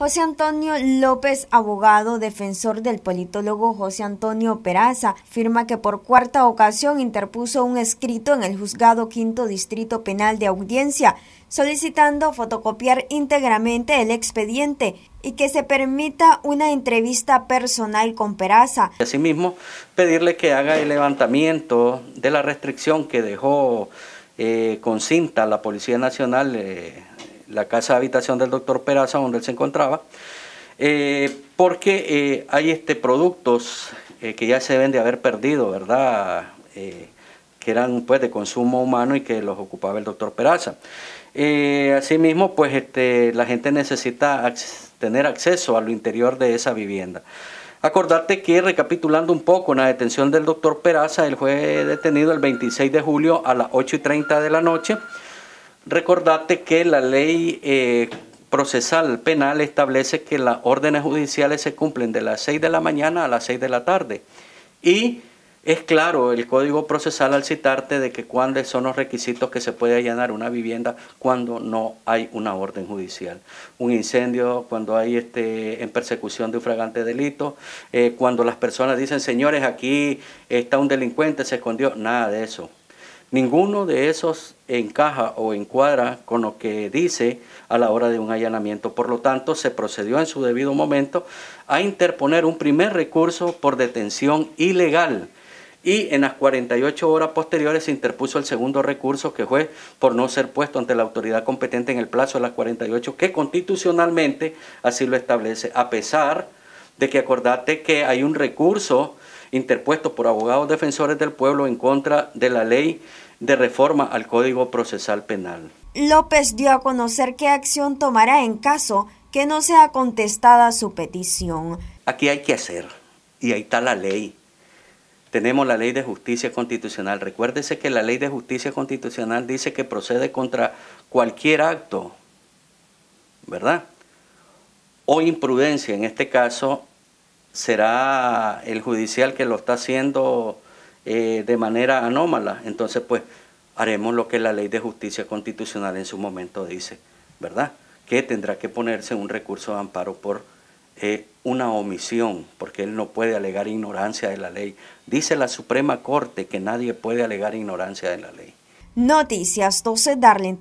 José Antonio López, abogado defensor del politólogo José Antonio Peraza, firma que por cuarta ocasión interpuso un escrito en el juzgado quinto distrito penal de audiencia solicitando fotocopiar íntegramente el expediente y que se permita una entrevista personal con Peraza. Asimismo, pedirle que haga el levantamiento de la restricción que dejó eh, con cinta la Policía Nacional eh, la casa habitación del doctor Peraza, donde él se encontraba, eh, porque eh, hay este, productos eh, que ya se deben de haber perdido, ¿verdad? que eran pues de consumo humano y que los ocupaba el doctor Peraza. asimismo, pues este, la gente necesita tener acceso a lo interior de esa vivienda. Acordarte que, recapitulando un poco, en la detención del doctor Peraza, él fue detenido el 26 de julio a las 8 y 30 de la noche. Recordate que la ley eh, procesal penal establece que las órdenes judiciales se cumplen de las 6 de la mañana a las 6 de la tarde. Y es claro el código procesal al citarte de que cuáles son los requisitos que se puede allanar una vivienda cuando no hay una orden judicial. Un incendio, cuando hay este, en persecución de un fragante delito, eh, cuando las personas dicen, señores, aquí está un delincuente, se escondió, nada de eso. Ninguno de esos encaja o encuadra con lo que dice a la hora de un allanamiento. Por lo tanto, se procedió en su debido momento a interponer un primer recurso por detención ilegal y en las 48 horas posteriores se interpuso el segundo recurso que fue por no ser puesto ante la autoridad competente en el plazo de las 48 que constitucionalmente así lo establece, a pesar de que acordate que hay un recurso interpuesto por abogados defensores del pueblo en contra de la ley de reforma al Código Procesal Penal. López dio a conocer qué acción tomará en caso que no sea contestada su petición. Aquí hay que hacer, y ahí está la ley. Tenemos la ley de justicia constitucional. Recuérdese que la ley de justicia constitucional dice que procede contra cualquier acto, ¿verdad? O imprudencia, en este caso, será el judicial que lo está haciendo eh, de manera anómala. Entonces, pues haremos lo que la ley de justicia constitucional en su momento dice, ¿verdad? Que tendrá que ponerse un recurso de amparo por eh, una omisión, porque él no puede alegar ignorancia de la ley. Dice la Suprema Corte que nadie puede alegar ignorancia de la ley. Noticias 12 Darlene